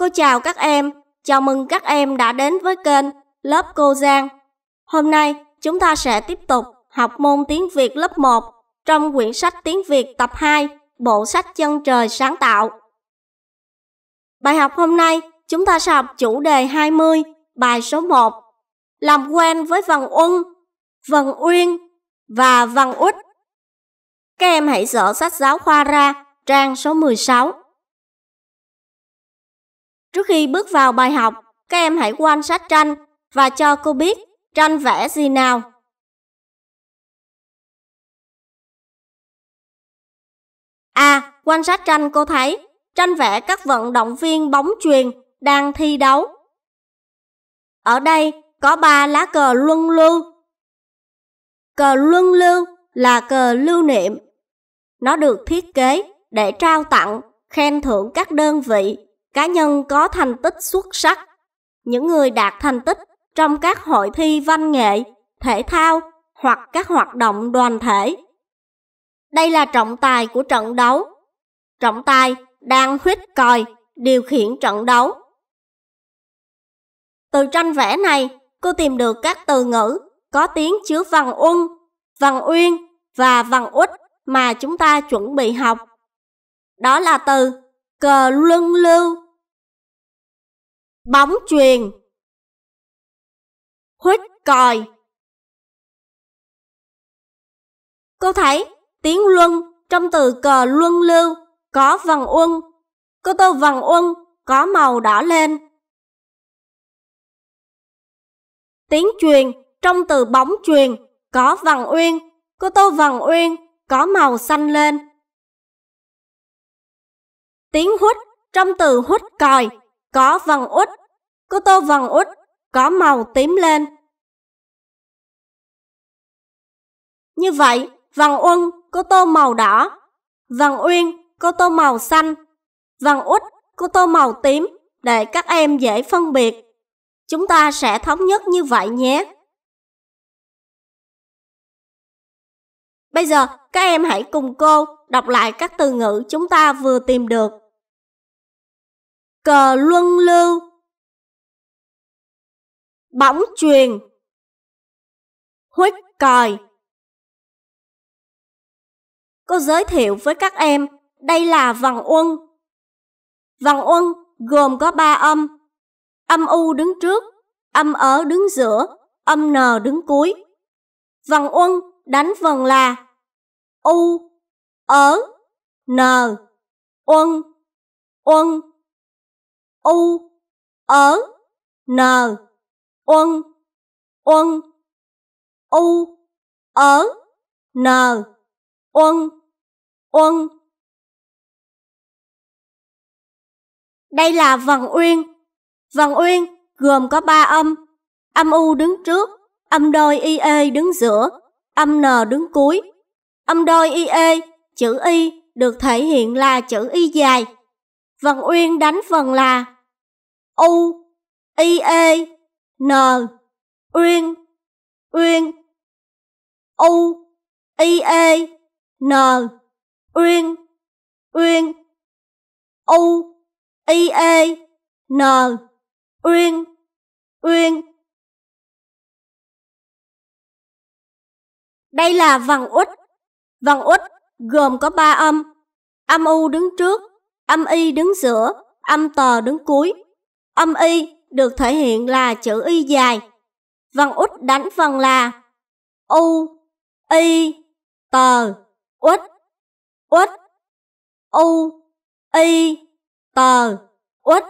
Cô chào các em, chào mừng các em đã đến với kênh Lớp Cô Giang. Hôm nay, chúng ta sẽ tiếp tục học môn tiếng Việt lớp 1 trong quyển sách tiếng Việt tập 2, bộ sách Chân trời sáng tạo. Bài học hôm nay, chúng ta sẽ học chủ đề 20, bài số 1, làm quen với vần ung, vần uyên và vần út. Các em hãy dở sách giáo khoa ra trang số 16. Trước khi bước vào bài học, các em hãy quan sát tranh và cho cô biết tranh vẽ gì nào. À, quan sát tranh cô thấy tranh vẽ các vận động viên bóng truyền đang thi đấu. Ở đây có ba lá cờ luân lưu. Cờ luân lưu là cờ lưu niệm. Nó được thiết kế để trao tặng, khen thưởng các đơn vị cá nhân có thành tích xuất sắc, những người đạt thành tích trong các hội thi văn nghệ, thể thao hoặc các hoạt động đoàn thể. Đây là trọng tài của trận đấu. Trọng tài đang huyết còi điều khiển trận đấu. Từ tranh vẽ này, cô tìm được các từ ngữ có tiếng chứa văn uân, văn uyên và văn út mà chúng ta chuẩn bị học. Đó là từ cờ luân lưu bóng truyền huýt còi cô thấy tiếng luân trong từ cờ luân lưu có vần uân cô tô vần uân có màu đỏ lên tiếng truyền trong từ bóng truyền có vần uyên cô tô vần uyên có màu xanh lên tiếng hút trong từ hút còi có vần út, cô tô vần út có màu tím lên. Như vậy, vần uân cô tô màu đỏ, vần uyên cô tô màu xanh, vần út cô tô màu tím để các em dễ phân biệt. Chúng ta sẽ thống nhất như vậy nhé. Bây giờ, các em hãy cùng cô đọc lại các từ ngữ chúng ta vừa tìm được cờ luân lưu bóng truyền huýt còi cô giới thiệu với các em đây là vần uân vần uân gồm có ba âm âm u đứng trước âm ở ờ đứng giữa âm n đứng cuối vần uân đánh vần là u ở ờ, n uân uân u ở n uân uân u ở n uân uân Đây là vần uyên. Vần uyên gồm có ba âm. Âm u đứng trước, âm đôi i IE đứng giữa, âm N đứng cuối. Âm đôi i IE, chữ Y được thể hiện là chữ Y dài vần Uyên đánh vần là U, I, E, N, Uyên, Uyên. U, I, E, N, Uyên, Uyên. U, I, E, N, Uyên, Uyên. Đây là vần út. Vần út gồm có ba âm. Âm U đứng trước, âm y đứng giữa, âm tờ đứng cuối. Âm y được thể hiện là chữ y dài. Văn út đánh vần là u, y, tờ, út, út, u, y, tờ, út,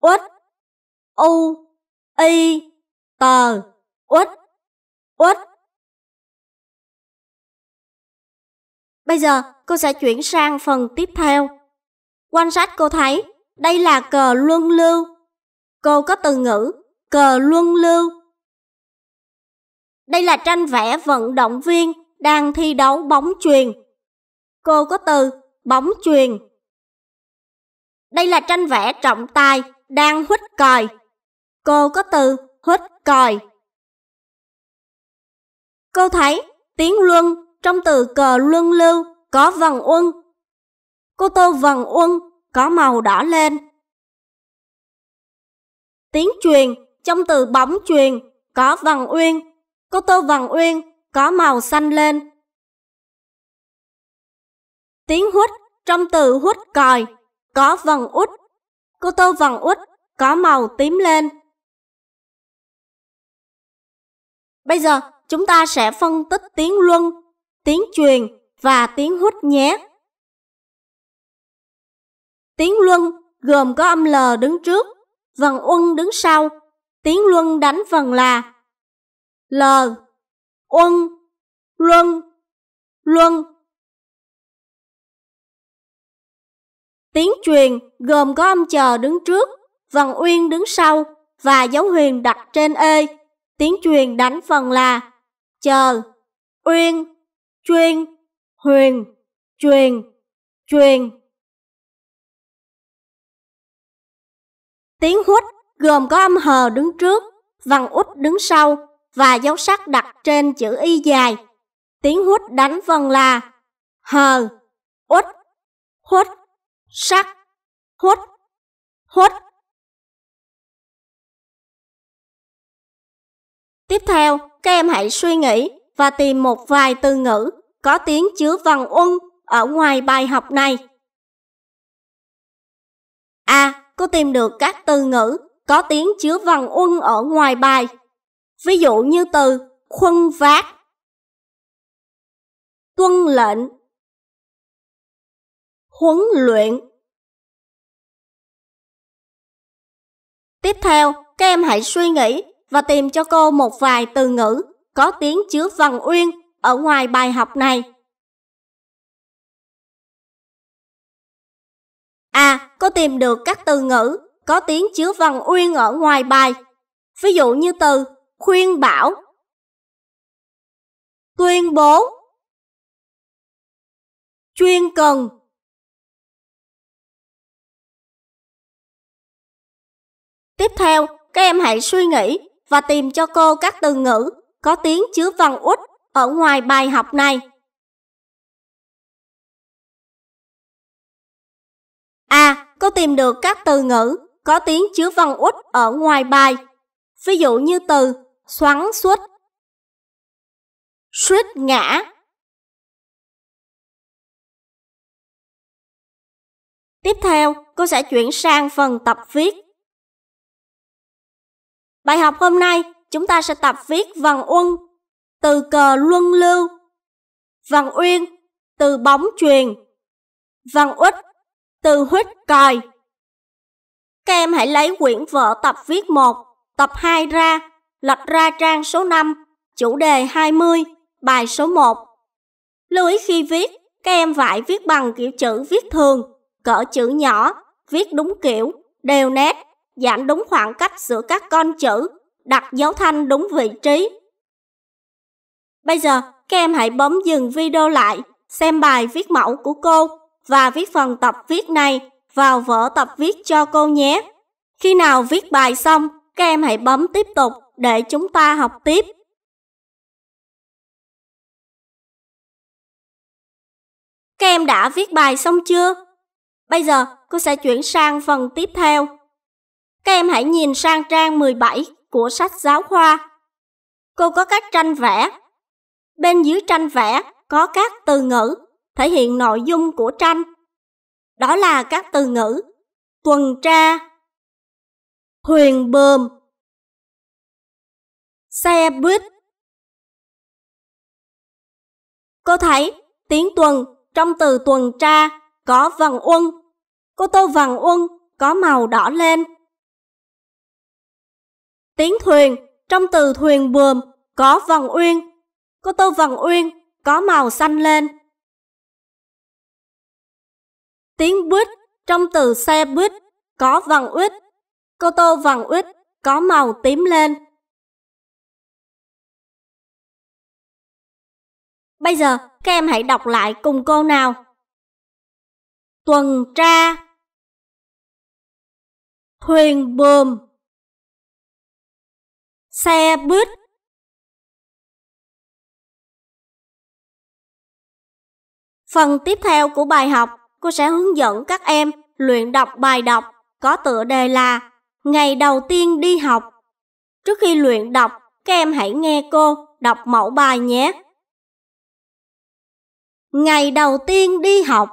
út, u, y, tờ, út, út. Bây giờ cô sẽ chuyển sang phần tiếp theo. Quan sát cô thấy, đây là cờ luân lưu. Cô có từ ngữ cờ luân lưu. Đây là tranh vẽ vận động viên đang thi đấu bóng truyền Cô có từ bóng truyền Đây là tranh vẽ trọng tài đang huýt còi. Cô có từ huýt còi. Cô thấy tiếng luân trong từ cờ luân lưu có vần uân Cô tô vần uân có màu đỏ lên. Tiếng truyền trong từ bóng truyền có vần uyên. Cô tô vần uyên có màu xanh lên. Tiếng hút trong từ hút còi có vần út. Cô tô vần út có màu tím lên. Bây giờ chúng ta sẽ phân tích tiếng luân, tiếng truyền và tiếng hút nhé. Tiếng luân gồm có âm L đứng trước, vần uân đứng sau. Tiếng luân đánh vần là L, uân, luân, luân. Tiếng truyền gồm có âm chờ đứng trước, vần uyên đứng sau và dấu huyền đặt trên ê. E. Tiếng truyền đánh phần là chờ, uyên, chuyên, huyền, truyền, truyền. Tiếng hút gồm có âm hờ đứng trước, vằn út đứng sau và dấu sắc đặt trên chữ y dài. Tiếng hút đánh vần là hờ, út, hút, sắc, hút, hút. Tiếp theo, các em hãy suy nghĩ và tìm một vài từ ngữ có tiếng chứa vần ung ở ngoài bài học này. A. À, cô tìm được các từ ngữ có tiếng chứa vần uân ở ngoài bài. Ví dụ như từ khuân vác, tuân lệnh, huấn luyện. Tiếp theo, các em hãy suy nghĩ và tìm cho cô một vài từ ngữ có tiếng chứa vần uyên ở ngoài bài học này. A. Có tìm được các từ ngữ có tiếng chứa văn uyên ở ngoài bài. Ví dụ như từ khuyên bảo, tuyên bố, chuyên cần. Tiếp theo, các em hãy suy nghĩ và tìm cho cô các từ ngữ có tiếng chứa văn út ở ngoài bài học này. A. Có tìm được các từ ngữ có tiếng chứa văn út ở ngoài bài. Ví dụ như từ xoắn suất, suýt ngã. Tiếp theo, cô sẽ chuyển sang phần tập viết. Bài học hôm nay, chúng ta sẽ tập viết văn uân, từ cờ luân lưu, văn uyên, từ bóng truyền, văn út Tư Huyết coi. Các em hãy lấy quyển vở tập viết 1, tập 2 ra, lật ra trang số 5, chủ đề 20, bài số 1. Lưu ý khi viết, các em phải viết bằng kiểu chữ viết thường, cỡ chữ nhỏ, viết đúng kiểu, đều nét, giảm đúng khoảng cách giữa các con chữ, đặt dấu thanh đúng vị trí. Bây giờ, các em hãy bấm dừng video lại, xem bài viết mẫu của cô và viết phần tập viết này vào vở tập viết cho cô nhé. Khi nào viết bài xong, các em hãy bấm tiếp tục để chúng ta học tiếp. Các em đã viết bài xong chưa? Bây giờ, cô sẽ chuyển sang phần tiếp theo. Các em hãy nhìn sang trang 17 của sách giáo khoa. Cô có các tranh vẽ. Bên dưới tranh vẽ có các từ ngữ thể hiện nội dung của tranh. Đó là các từ ngữ tuần tra, thuyền bơm, xe buýt. Cô thấy tiếng tuần trong từ tuần tra có vần uân. Cô tô vần uân có màu đỏ lên. Tiếng thuyền trong từ thuyền buồm có vần uyên. Cô tô vần uyên có màu xanh lên. Tiếng buýt trong từ xe buýt có vằn uýt. Cô tô vằn uýt có màu tím lên. Bây giờ các em hãy đọc lại cùng cô nào. Tuần tra Thuyền buồm Xe buýt Phần tiếp theo của bài học cô sẽ hướng dẫn các em luyện đọc bài đọc có tựa đề là Ngày đầu tiên đi học. Trước khi luyện đọc, các em hãy nghe cô đọc mẫu bài nhé. Ngày đầu tiên đi học.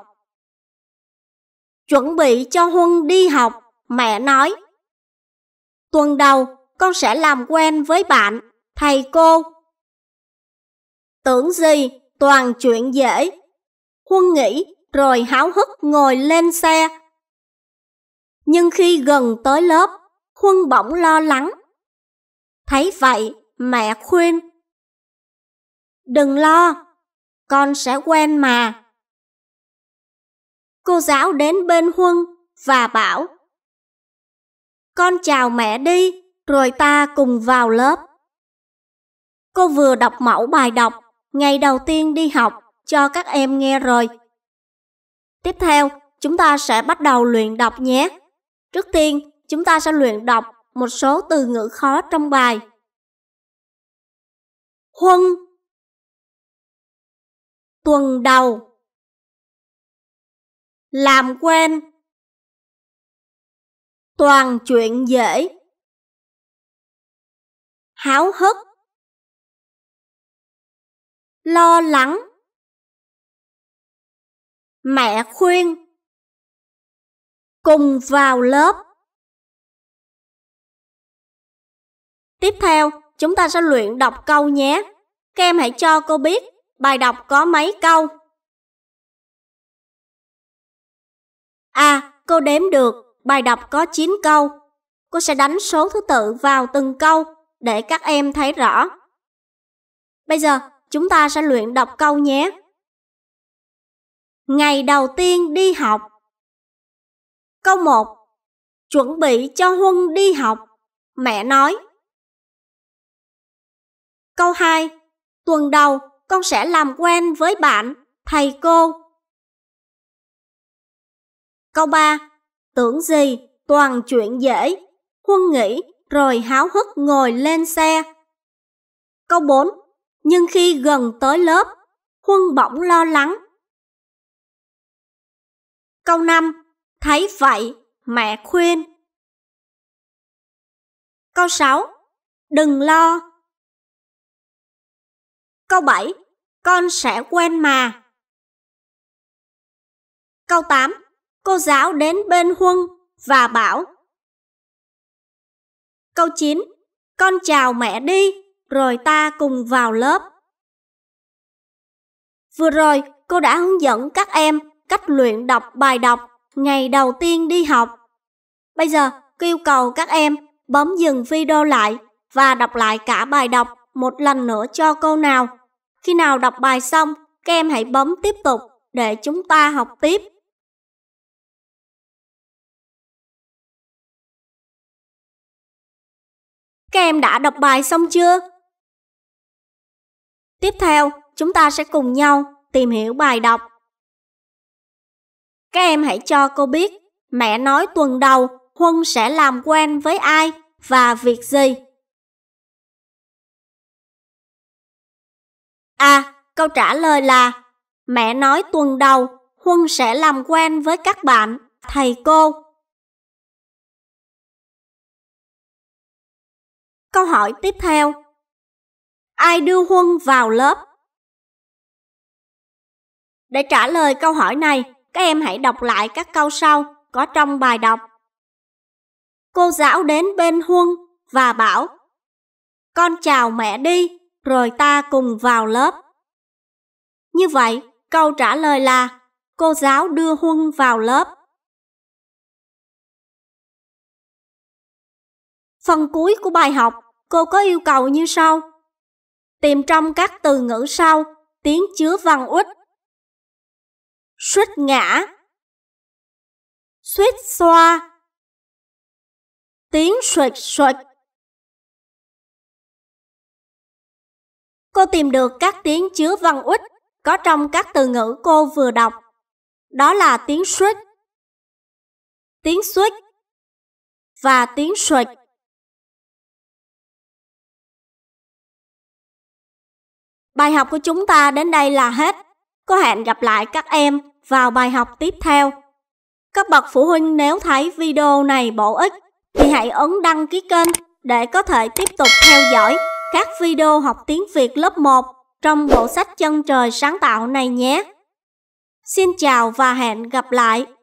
Chuẩn bị cho Huân đi học, mẹ nói. Tuần đầu, con sẽ làm quen với bạn, thầy cô. Tưởng gì, toàn chuyện dễ. Huân nghĩ rồi háo hức ngồi lên xe. Nhưng khi gần tới lớp, Huân bỗng lo lắng. Thấy vậy, mẹ khuyên. Đừng lo, con sẽ quen mà. Cô giáo đến bên Huân và bảo. Con chào mẹ đi, rồi ta cùng vào lớp. Cô vừa đọc mẫu bài đọc, ngày đầu tiên đi học, cho các em nghe rồi. Tiếp theo, chúng ta sẽ bắt đầu luyện đọc nhé. Trước tiên, chúng ta sẽ luyện đọc một số từ ngữ khó trong bài. Huân Tuần đầu Làm quen Toàn chuyện dễ Háo hức Lo lắng Mẹ khuyên Cùng vào lớp Tiếp theo, chúng ta sẽ luyện đọc câu nhé. Các em hãy cho cô biết bài đọc có mấy câu. À, cô đếm được, bài đọc có 9 câu. Cô sẽ đánh số thứ tự vào từng câu để các em thấy rõ. Bây giờ, chúng ta sẽ luyện đọc câu nhé. Ngày đầu tiên đi học Câu một, Chuẩn bị cho Huân đi học Mẹ nói Câu hai, Tuần đầu con sẽ làm quen với bạn, thầy cô Câu ba, Tưởng gì toàn chuyện dễ Huân nghĩ rồi háo hức ngồi lên xe Câu bốn, Nhưng khi gần tới lớp Huân bỗng lo lắng Câu 5. Thấy vậy, mẹ khuyên. Câu 6. Đừng lo. Câu 7. Con sẽ quen mà. Câu 8. Cô giáo đến bên Huân và bảo. Câu 9. Con chào mẹ đi, rồi ta cùng vào lớp. Vừa rồi, cô đã hướng dẫn các em cách luyện đọc bài đọc ngày đầu tiên đi học. Bây giờ, yêu cầu các em bấm dừng video lại và đọc lại cả bài đọc một lần nữa cho cô nào. Khi nào đọc bài xong, các em hãy bấm tiếp tục để chúng ta học tiếp. Các em đã đọc bài xong chưa? Tiếp theo, chúng ta sẽ cùng nhau tìm hiểu bài đọc các em hãy cho cô biết mẹ nói tuần đầu Huân sẽ làm quen với ai và việc gì. A. À, câu trả lời là Mẹ nói tuần đầu Huân sẽ làm quen với các bạn, thầy cô. Câu hỏi tiếp theo Ai đưa Huân vào lớp? Để trả lời câu hỏi này, các em hãy đọc lại các câu sau có trong bài đọc. Cô giáo đến bên Huân và bảo Con chào mẹ đi, rồi ta cùng vào lớp. Như vậy, câu trả lời là cô giáo đưa Huân vào lớp. Phần cuối của bài học, cô có yêu cầu như sau. Tìm trong các từ ngữ sau, tiếng chứa văn út suýt ngã suýt xoa tiếng suỵt suỵt cô tìm được các tiếng chứa văn út có trong các từ ngữ cô vừa đọc đó là tiếng suýt tiếng suýt và tiếng suỵt bài học của chúng ta đến đây là hết có hẹn gặp lại các em vào bài học tiếp theo. Các bậc phụ huynh nếu thấy video này bổ ích thì hãy ấn đăng ký kênh để có thể tiếp tục theo dõi các video học tiếng Việt lớp 1 trong bộ sách chân trời sáng tạo này nhé. Xin chào và hẹn gặp lại!